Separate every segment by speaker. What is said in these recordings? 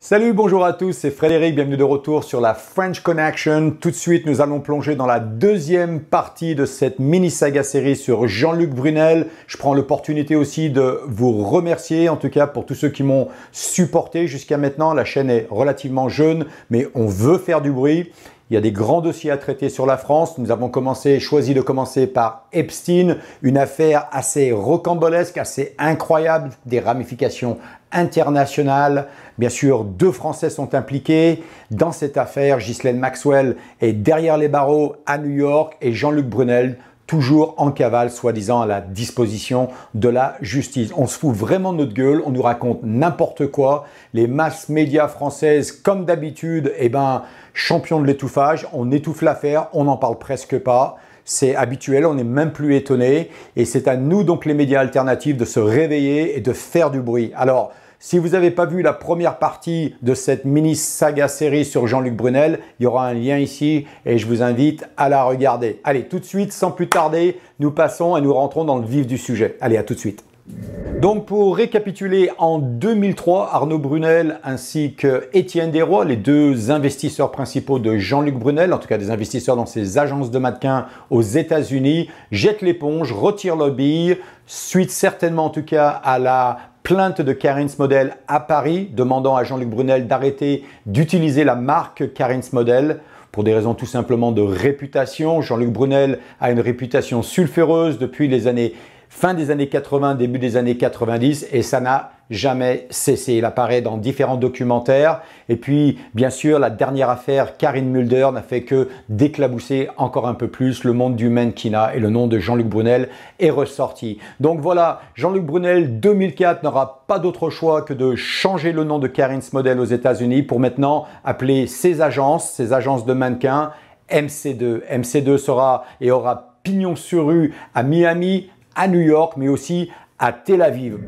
Speaker 1: Salut, bonjour à tous, c'est Frédéric, bienvenue de retour sur la French Connection. Tout de suite, nous allons plonger dans la deuxième partie de cette mini-saga série sur Jean-Luc Brunel. Je prends l'opportunité aussi de vous remercier, en tout cas pour tous ceux qui m'ont supporté jusqu'à maintenant. La chaîne est relativement jeune, mais on veut faire du bruit. Il y a des grands dossiers à traiter sur la France. Nous avons commencé, choisi de commencer par Epstein, une affaire assez rocambolesque, assez incroyable, des ramifications internationales. Bien sûr, deux Français sont impliqués dans cette affaire. Ghislaine Maxwell est derrière les barreaux à New York et Jean-Luc Brunel toujours en cavale, soi-disant à la disposition de la justice. On se fout vraiment de notre gueule, on nous raconte n'importe quoi. Les masses médias françaises, comme d'habitude, eh ben, champions de l'étouffage, on étouffe l'affaire, on n'en parle presque pas. C'est habituel, on n'est même plus étonné. Et c'est à nous, donc les médias alternatifs, de se réveiller et de faire du bruit. Alors, si vous n'avez pas vu la première partie de cette mini saga série sur Jean-Luc Brunel, il y aura un lien ici et je vous invite à la regarder. Allez, tout de suite, sans plus tarder, nous passons et nous rentrons dans le vif du sujet. Allez, à tout de suite. Donc pour récapituler, en 2003, Arnaud Brunel ainsi que Étienne Desrois, les deux investisseurs principaux de Jean-Luc Brunel, en tout cas des investisseurs dans ses agences de mannequins aux États-Unis, jettent l'éponge, retirent billet suite certainement en tout cas à la plainte de Karins Model à Paris, demandant à Jean-Luc Brunel d'arrêter d'utiliser la marque Karins Model pour des raisons tout simplement de réputation. Jean-Luc Brunel a une réputation sulfureuse depuis les années fin des années 80, début des années 90 et ça n'a jamais cessé. Il apparaît dans différents documentaires. Et puis, bien sûr, la dernière affaire, Karine Mulder, n'a fait que déclabousser encore un peu plus le monde du mannequinat et le nom de Jean-Luc Brunel est ressorti. Donc voilà, Jean-Luc Brunel 2004 n'aura pas d'autre choix que de changer le nom de Karin's Model aux États-Unis pour maintenant appeler ses agences, ses agences de mannequins, MC2. MC2 sera et aura pignon sur rue à Miami, à New York, mais aussi à Tel Aviv.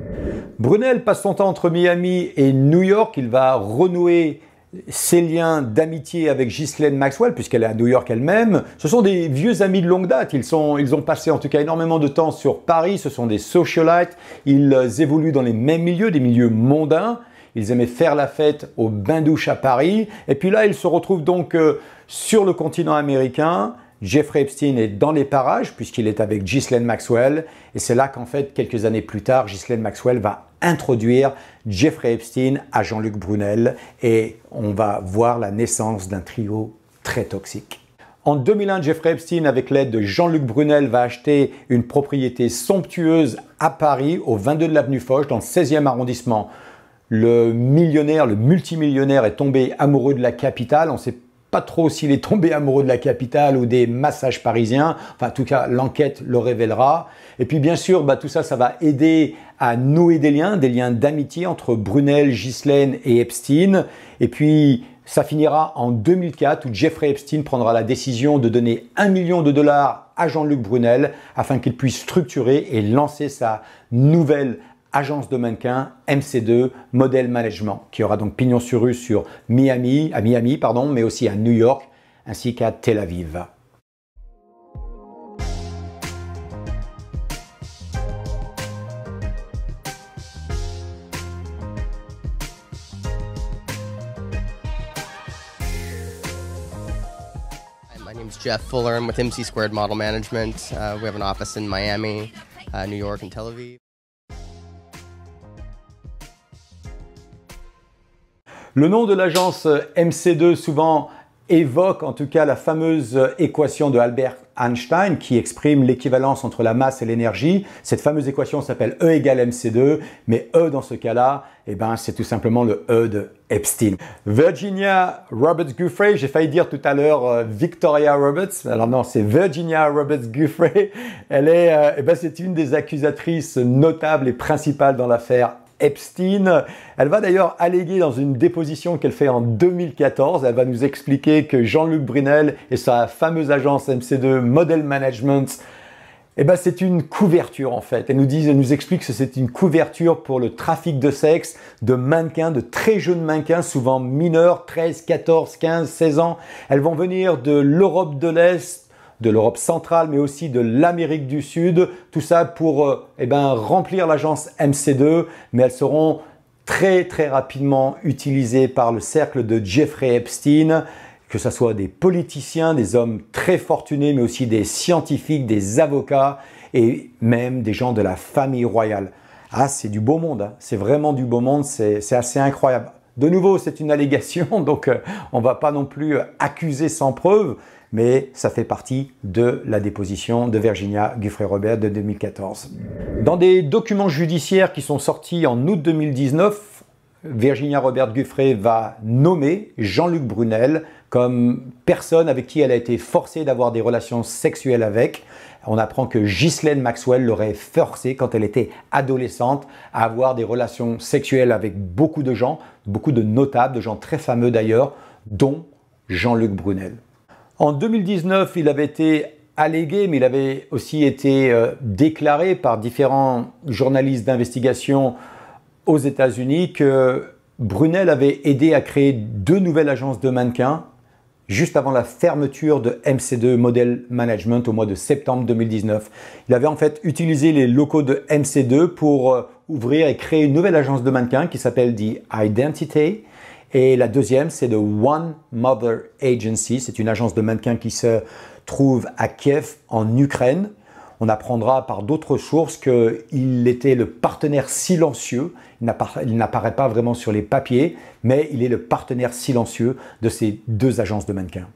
Speaker 1: Brunel passe son temps entre Miami et New York. Il va renouer ses liens d'amitié avec Ghislaine Maxwell, puisqu'elle est à New York elle-même. Ce sont des vieux amis de longue date. Ils, ont passé en tout cas énormément de temps sur Paris. Ce sont des socialites. Ils évoluent dans les mêmes milieux, des milieux mondains. Ils aimaient faire la fête au bain-douche à Paris. Et puis là, ils se retrouvent donc euh, sur le continent américain. Jeffrey Epstein est dans les parages puisqu'il est avec Ghislaine Maxwell et c'est là qu'en fait quelques années plus tard Ghislaine Maxwell va introduire Jeffrey Epstein à Jean-Luc Brunel et on va voir la naissance d'un trio très toxique. En 2001, Jeffrey Epstein, avec l'aide de Jean-Luc Brunel, va acheter une propriété somptueuse à Paris, au 22 de l'avenue Foch, dans le 16e arrondissement. Le millionnaire, le multimillionnaire est tombé amoureux de la capitale. On sait pas trop s'il est tombé amoureux de la capitale ou des massages parisiens. Enfin, en tout cas, l'enquête le révélera. Et puis, bien sûr, bah, tout ça, ça va aider à nouer des liens, des liens d'amitié entre Brunel, Ghislaine et Epstein. Et puis, ça finira en 2004 où Jeffrey Epstein prendra la décision de donner un million de dollars à Jean-Luc Brunel afin qu'il puisse structurer et lancer sa nouvelle agence de mannequins, MC2, Model management, qui aura donc pignon sur rue sur Miami, à Miami, pardon, mais aussi à New York, ainsi qu'à Tel Aviv. My name is Jeff Fuller. I'm with MC Squared Model Management. Uh, we have an office in Miami, uh, New York, and Tel Aviv. Le nom de l'agence MC2 souvent évoque en tout cas la fameuse équation de Albert Einstein qui exprime l'équivalence entre la masse et l'énergie. Cette fameuse équation s'appelle E égale mc2, mais E dans ce cas-là, eh ben, c'est tout simplement le E de Epstein. Virginia Roberts Guffrey, j'ai failli dire tout à l'heure euh, Victoria Roberts, alors non, c'est Virginia Roberts Guffrey. Elle est, euh, eh ben, c'est une des accusatrices notables et principales dans l'affaire Epstein. Elle va d'ailleurs alléguer dans une déposition qu'elle fait en 2014, elle va nous expliquer que Jean-Luc Brunel et sa fameuse agence MC2 Model Management eh ben, c'est une couverture en fait. Elle nous, dit, elle nous explique que c'est une couverture pour le trafic de sexe de mannequins, de très jeunes mannequins, souvent mineurs, 13, 14, 15, 16 ans. Elles vont venir de l'Europe de l'Est de l'Europe centrale, mais aussi de l'Amérique du Sud. Tout ça pour euh, eh ben, remplir l'agence MC2, mais elles seront très très rapidement utilisées par le cercle de Jeffrey Epstein que ce soit des politiciens, des hommes très fortunés, mais aussi des scientifiques, des avocats et même des gens de la famille royale. Ah, c'est du beau monde, hein. c'est vraiment du beau monde, c'est assez incroyable. De nouveau, c'est une allégation, donc euh, on ne va pas non plus accuser sans preuve, mais ça fait partie de la déposition de Virginia guffrey robert de 2014. Dans des documents judiciaires qui sont sortis en août 2019, Virginia Robert Guffrey va nommer Jean-Luc Brunel comme personne avec qui elle a été forcée d'avoir des relations sexuelles avec. On apprend que Ghislaine Maxwell l'aurait forcée quand elle était adolescente à avoir des relations sexuelles avec beaucoup de gens, beaucoup de notables, de gens très fameux d'ailleurs, dont Jean-Luc Brunel. En 2019, il avait été allégué, mais il avait aussi été euh, déclaré par différents journalistes d'investigation aux États-Unis que Brunel avait aidé à créer deux nouvelles agences de mannequins juste avant la fermeture de MC2 Model Management au mois de septembre 2019. Il avait en fait utilisé les locaux de MC2 pour euh, ouvrir et créer une nouvelle agence de mannequins qui s'appelle The Identity et la deuxième, c'est de One Mother Agency. C'est une agence de mannequins qui se trouve à Kiev, en Ukraine. On apprendra par d'autres sources qu'il était le partenaire silencieux. Il n'apparaît pas vraiment sur les papiers, mais il est le partenaire silencieux de ces deux agences de mannequins.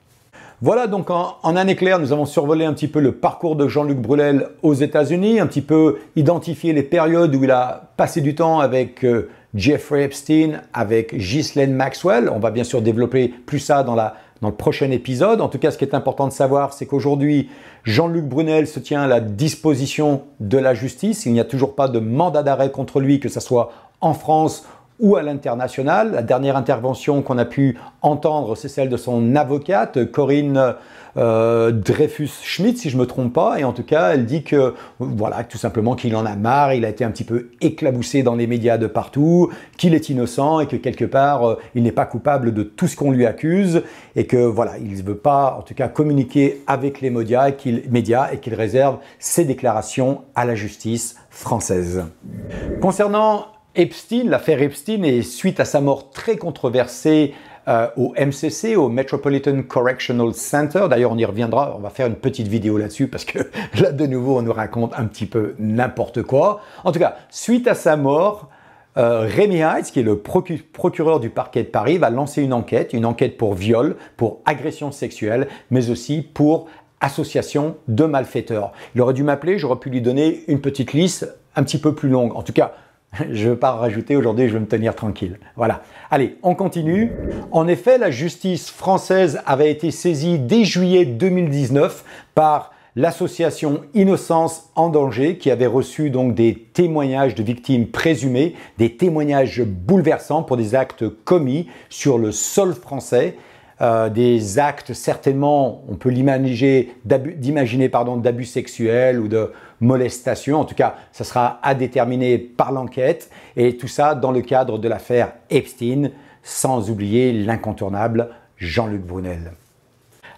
Speaker 1: Voilà donc en, un éclair, nous avons survolé un petit peu le parcours de Jean-Luc Brunel aux États-Unis, un petit peu identifié les périodes où il a passé du temps avec euh, Jeffrey Epstein avec Ghislaine Maxwell. On va bien sûr développer plus ça dans, la, dans le prochain épisode. En tout cas, ce qui est important de savoir, c'est qu'aujourd'hui, Jean-Luc Brunel se tient à la disposition de la justice. Il n'y a toujours pas de mandat d'arrêt contre lui, que ce soit en France ou à l'international. La dernière intervention qu'on a pu entendre, c'est celle de son avocate, Corinne euh, Dreyfus-Schmidt, si je ne me trompe pas. Et en tout cas, elle dit que, voilà, tout simplement qu'il en a marre, il a été un petit peu éclaboussé dans les médias de partout, qu'il est innocent et que quelque part, euh, il n'est pas coupable de tout ce qu'on lui accuse et que, voilà, il ne veut pas, en tout cas, communiquer avec les médias et qu'il réserve ses déclarations à la justice française. Concernant Epstein, l'affaire Epstein, est suite à sa mort très controversée euh, au MCC, au Metropolitan Correctional Center, d'ailleurs on y reviendra, on va faire une petite vidéo là-dessus parce que là de nouveau on nous raconte un petit peu n'importe quoi. En tout cas, suite à sa mort, euh, Rémi Heitz, qui est le procureur du parquet de Paris, va lancer une enquête, une enquête pour viol, pour agression sexuelle, mais aussi pour association de malfaiteurs. Il aurait dû m'appeler, j'aurais pu lui donner une petite liste un petit peu plus longue. En tout cas, je ne veux pas rajouter aujourd'hui, je vais me tenir tranquille. Voilà. Allez, on continue. En effet, la justice française avait été saisie dès juillet 2019 par l'association Innocence en danger qui avait reçu donc des témoignages de victimes présumées, des témoignages bouleversants pour des actes commis sur le sol français. Euh, des actes certainement, on peut l'imaginer, d'abus sexuels ou de, molestation. En tout cas, ça sera à déterminer par l'enquête et tout ça dans le cadre de l'affaire Epstein, sans oublier l'incontournable Jean-Luc Brunel.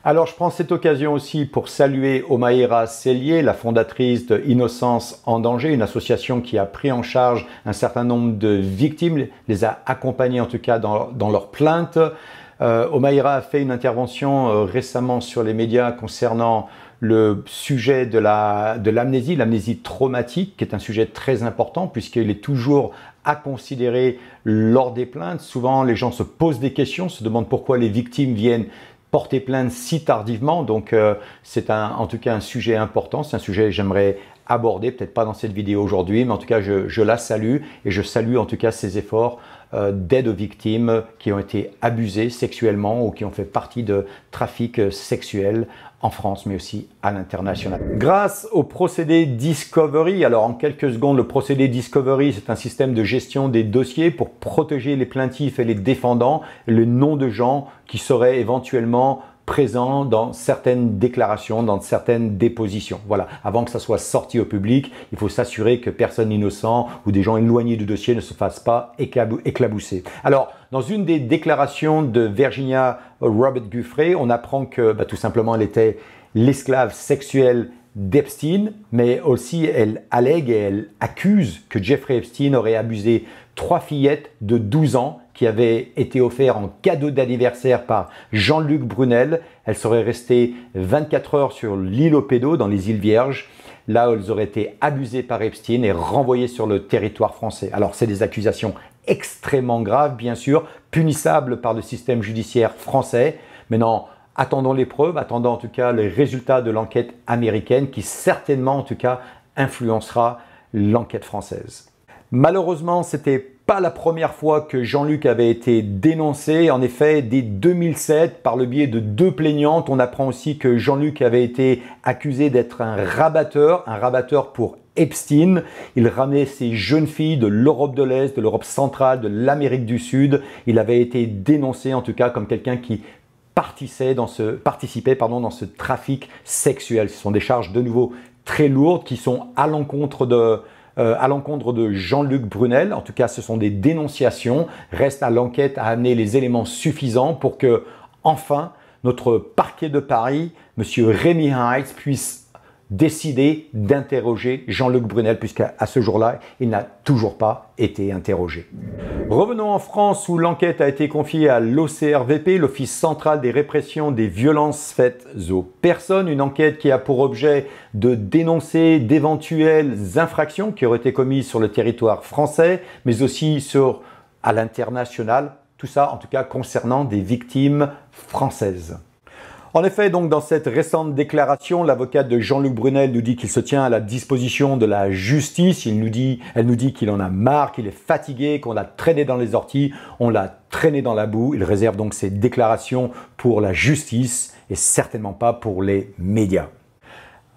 Speaker 1: Alors je prends cette occasion aussi pour saluer Omaïra Cellier, la fondatrice de Innocence en danger, une association qui a pris en charge un certain nombre de victimes, les a accompagnées en tout cas dans, leur plainte. plaintes. Euh, Omaïra a fait une intervention euh, récemment sur les médias concernant le sujet de l'amnésie, l'amnésie traumatique, qui est un sujet très important puisqu'il est toujours à considérer lors des plaintes. Souvent, les gens se posent des questions, se demandent pourquoi les victimes viennent porter plainte si tardivement. Donc, euh, c'est en tout cas un sujet important. C'est un sujet que j'aimerais aborder, peut-être pas dans cette vidéo aujourd'hui, mais en tout cas, je, je la salue et je salue en tout cas ses efforts d'aide euh, aux victimes qui ont été abusées sexuellement ou qui ont fait partie de trafic sexuel en France, mais aussi à l'international. Grâce au procédé Discovery, alors en quelques secondes, le procédé Discovery, c'est un système de gestion des dossiers pour protéger les plaintifs et les défendants, le nom de gens qui seraient éventuellement présent dans certaines déclarations, dans certaines dépositions. Voilà, avant que ça soit sorti au public, il faut s'assurer que personne innocent ou des gens éloignés du dossier ne se fassent pas éclabousser. Alors, dans une des déclarations de Virginia Robert Guffrey, on apprend que bah, tout simplement elle était l'esclave sexuelle d'Epstein, mais aussi elle allègue et elle accuse que Jeffrey Epstein aurait abusé trois fillettes de 12 ans qui avait été offert en cadeau d'anniversaire par Jean-Luc Brunel. Elle serait restée 24 heures sur l'île Opédo, dans les îles Vierges. Là, elles auraient été abusées par Epstein et renvoyées sur le territoire français. Alors, c'est des accusations extrêmement graves, bien sûr, punissables par le système judiciaire français. Maintenant, attendons les preuves, attendons en tout cas les résultats de l'enquête américaine qui certainement, en tout cas, influencera l'enquête française. Malheureusement, c'était pas la première fois que Jean-Luc avait été dénoncé. En effet, dès 2007, par le biais de deux plaignantes, on apprend aussi que Jean-Luc avait été accusé d'être un rabatteur, un rabatteur pour Epstein. Il ramenait ses jeunes filles de l'Europe de l'Est, de l'Europe centrale, de l'Amérique du Sud. Il avait été dénoncé en tout cas comme quelqu'un qui participait dans ce, dans ce trafic sexuel. Ce sont des charges de nouveau très lourdes qui sont à l'encontre de, euh, à l'encontre de Jean-Luc Brunel. En tout cas, ce sont des dénonciations. Reste à l'enquête à amener les éléments suffisants pour que, enfin, notre parquet de Paris, M. Rémi Heights, puisse décider d'interroger Jean-Luc Brunel, puisqu'à ce jour-là, il n'a toujours pas été interrogé. Revenons en France où l'enquête a été confiée à l'OCRVP, l'Office central des répressions des violences faites aux personnes, une enquête qui a pour objet de dénoncer d'éventuelles infractions qui auraient été commises sur le territoire français, mais aussi sur à l'international, tout ça en tout cas concernant des victimes françaises. En effet, donc dans cette récente déclaration, l'avocat de Jean-Luc Brunel nous dit qu'il se tient à la disposition de la justice. Il nous dit, elle nous dit qu'il en a marre, qu'il est fatigué, qu'on l'a traîné dans les orties, on l'a traîné dans la boue. Il réserve donc ses déclarations pour la justice et certainement pas pour les médias.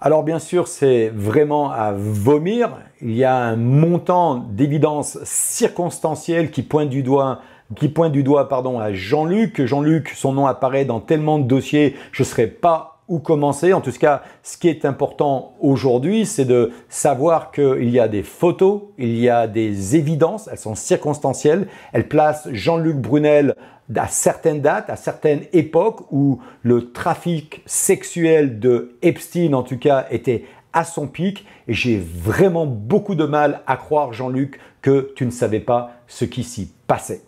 Speaker 1: Alors bien sûr, c'est vraiment à vomir. Il y a un montant d'évidence circonstancielle qui pointe du doigt qui pointe du doigt pardon, à Jean-Luc. Jean-Luc, son nom apparaît dans tellement de dossiers, je ne saurais pas où commencer. En tout cas, ce qui est important aujourd'hui, c'est de savoir qu'il y a des photos, il y a des évidences, elles sont circonstancielles, elles placent Jean-Luc Brunel à certaines dates, à certaines époques où le trafic sexuel de Epstein, en tout cas, était à son pic. Et j'ai vraiment beaucoup de mal à croire, Jean-Luc, que tu ne savais pas ce qui s'y passait.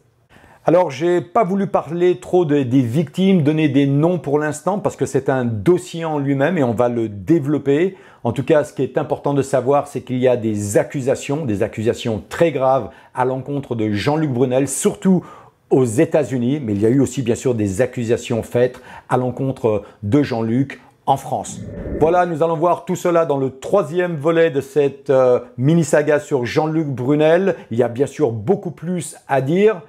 Speaker 1: Alors, j'ai pas voulu parler trop des victimes, donner des noms pour l'instant, parce que c'est un dossier en lui-même et on va le développer. En tout cas, ce qui est important de savoir, c'est qu'il y a des accusations, des accusations très graves à l'encontre de Jean-Luc Brunel, surtout aux États-Unis, mais il y a eu aussi bien sûr des accusations faites à l'encontre de Jean-Luc en France. Voilà, nous allons voir tout cela dans le troisième volet de cette euh, mini-saga sur Jean-Luc Brunel. Il y a bien sûr beaucoup plus à dire.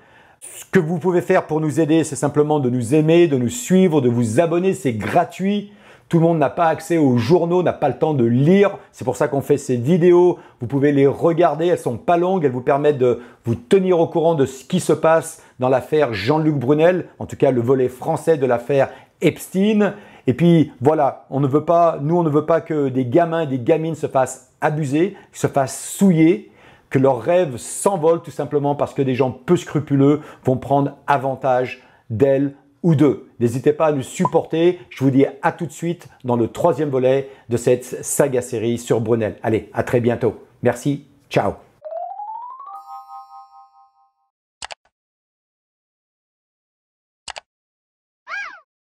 Speaker 1: Ce que vous pouvez faire pour nous aider, c'est simplement de nous aimer, de nous suivre, de vous abonner, c'est gratuit. Tout le monde n'a pas accès aux journaux, n'a pas le temps de lire. C'est pour ça qu'on fait ces vidéos. Vous pouvez les regarder, elles sont pas longues, elles vous permettent de vous tenir au courant de ce qui se passe dans l'affaire Jean-Luc Brunel, en tout cas le volet français de l'affaire Epstein. Et puis voilà, on ne veut pas, nous on ne veut pas que des gamins et des gamines se fassent abuser, se fassent souiller que leurs rêves s'envolent tout simplement parce que des gens peu scrupuleux vont prendre avantage d'elles ou d'eux. N'hésitez pas à nous supporter. Je vous dis à tout de suite dans le troisième volet de cette saga série sur Brunel. Allez, à très bientôt. Merci. Ciao.